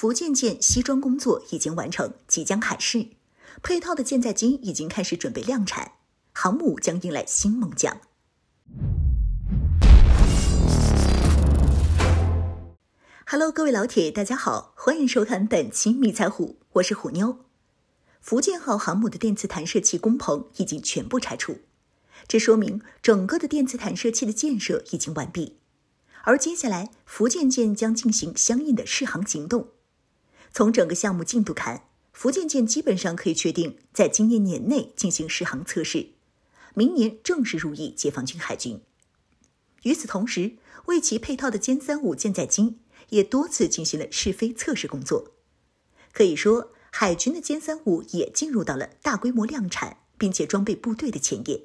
福建舰西装工作已经完成，即将海试，配套的舰载机已经开始准备量产，航母将迎来新猛将。Hello，各位老铁，大家好，欢迎收看本期《迷彩虎》，我是虎妞。福建号航母的电磁弹射器工棚已经全部拆除，这说明整个的电磁弹射器的建设已经完毕，而接下来福建舰将进行相应的试航行动。从整个项目进度看，福建舰基本上可以确定在今年年内进行试航测试，明年正式入役解放军海军。与此同时，为其配套的歼三五舰载机也多次进行了试飞测试工作。可以说，海军的歼三五也进入到了大规模量产，并且装备部队的前夜。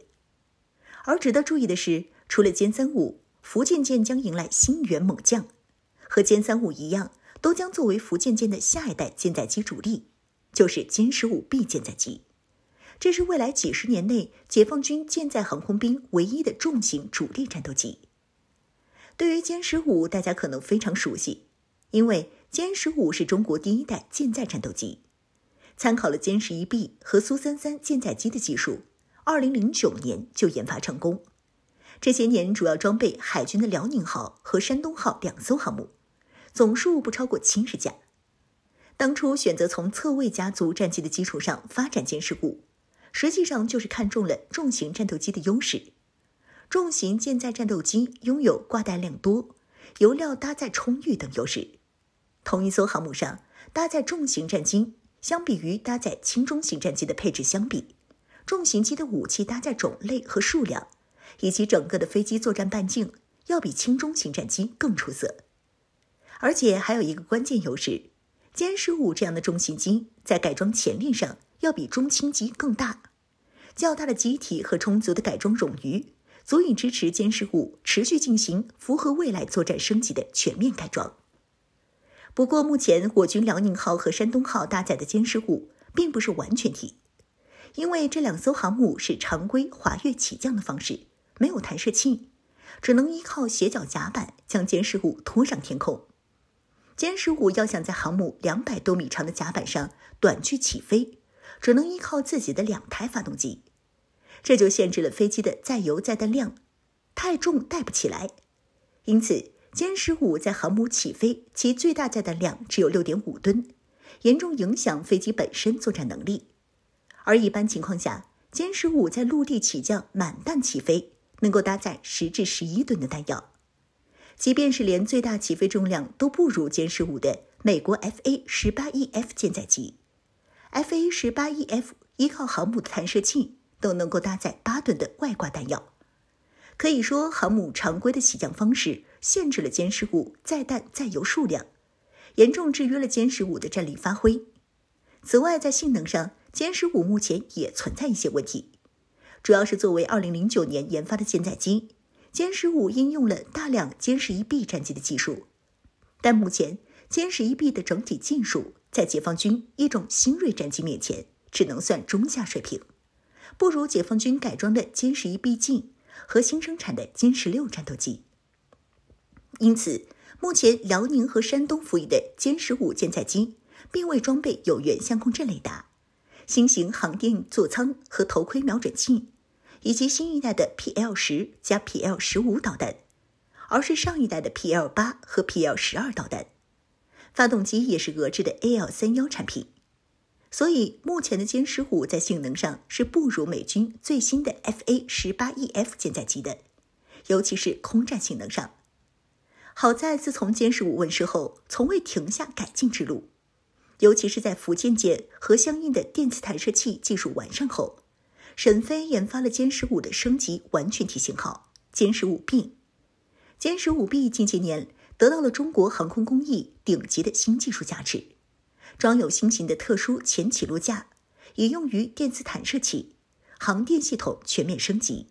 而值得注意的是，除了歼三五，福建舰将迎来新元猛将，和歼三五一样。都将作为福建舰的下一代舰载机主力，就是歼十五 B 舰载机。这是未来几十年内解放军舰载航空兵唯一的重型主力战斗机。对于歼十五，大家可能非常熟悉，因为歼十五是中国第一代舰载战斗机，参考了歼十一 B 和苏三三舰载机的技术，二零零九年就研发成功。这些年主要装备海军的辽宁号和山东号两艘航母。总数不超过七十架。当初选择从侧卫家族战机的基础上发展歼十五，实际上就是看中了重型战斗机的优势。重型舰载战斗机拥有挂弹量多、油料搭载充裕等优势。同一艘航母上搭载重型战机，相比于搭载轻中型战机的配置相比，重型机的武器搭载种类和数量，以及整个的飞机作战半径，要比轻中型战机更出色。而且还有一个关键优势，歼十五这样的重型机在改装潜力上要比中轻机更大。较大的机体和充足的改装冗余，足以支持歼十五持续进行符合未来作战升级的全面改装。不过，目前我军辽宁号和山东号搭载的歼十五并不是完全体，因为这两艘航母是常规滑跃起降的方式，没有弹射器，只能依靠斜角甲板将歼十五拖上天空。歼十五要想在航母两百多米长的甲板上短距起飞，只能依靠自己的两台发动机，这就限制了飞机的载油载弹量，太重带不起来。因此，歼十五在航母起飞其最大载弹量只有六点五吨，严重影响飞机本身作战能力。而一般情况下，歼十五在陆地起降满弹起飞，能够搭载十至十一吨的弹药。即便是连最大起飞重量都不如歼十五的美国 F A 十八 E F 舰载机，F A 十八 E F 依靠航母的弹射器都能够搭载八吨的外挂弹药。可以说，航母常规的起降方式限制了歼十五载弹载油数量，严重制约了歼十五的战力发挥。此外，在性能上，歼十五目前也存在一些问题，主要是作为二零零九年研发的舰载机。歼十五应用了大量歼十一 B 战机的技术，但目前歼十一 B 的整体技术在解放军一种新锐战机面前，只能算中下水平，不如解放军改装的歼十一 B 进和新生产的歼十六战斗机。因此，目前辽宁和山东服役的歼十五舰载机，并未装备有源相控阵雷达、新型航电座舱和头盔瞄准器。以及新一代的 PL 十加 PL 十五导弹，而是上一代的 PL 八和 PL 十二导弹，发动机也是俄制的 AL 三幺产品，所以目前的歼十五在性能上是不如美军最新的 FA 十八 EF 舰载机的，尤其是空战性能上。好在自从歼十五问世后，从未停下改进之路，尤其是在福建舰和相应的电磁弹射器技术完善后。沈飞研发了歼十五的升级完全体型号歼十五 B，歼十五 B 近些年得到了中国航空工艺顶级的新技术加持，装有新型的特殊前起落架，也用于电子弹射器，航电系统全面升级，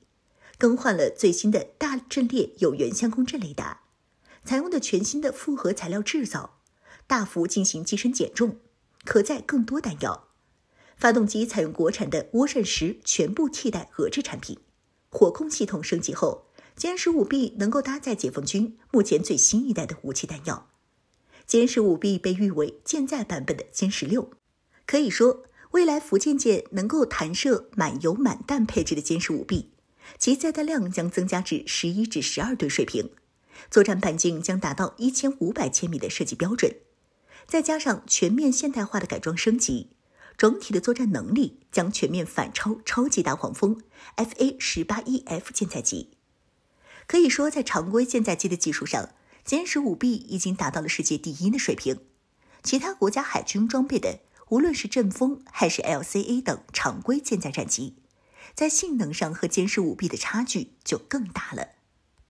更换了最新的大阵列有源相控阵雷达，采用的全新的复合材料制造，大幅进行机身减重，可载更多弹药。发动机采用国产的涡扇十，全部替代俄制产品。火控系统升级后，歼十五 B 能够搭载解放军目前最新一代的武器弹药。歼十五 B 被誉为舰载版本的歼十六，可以说，未来福建舰能够弹射满油满弹配置的歼十五 B，其载弹量将增加至十一至十二吨水平，作战半径将达到一千五百千米的设计标准。再加上全面现代化的改装升级。整体的作战能力将全面反超超级大黄蜂 F/A-18E/F 舰载机。可以说，在常规舰载机的技术上，歼十五 B 已经达到了世界第一的水平。其他国家海军装备的，无论是阵风还是 LCA 等常规舰载战机，在性能上和歼十五 B 的差距就更大了。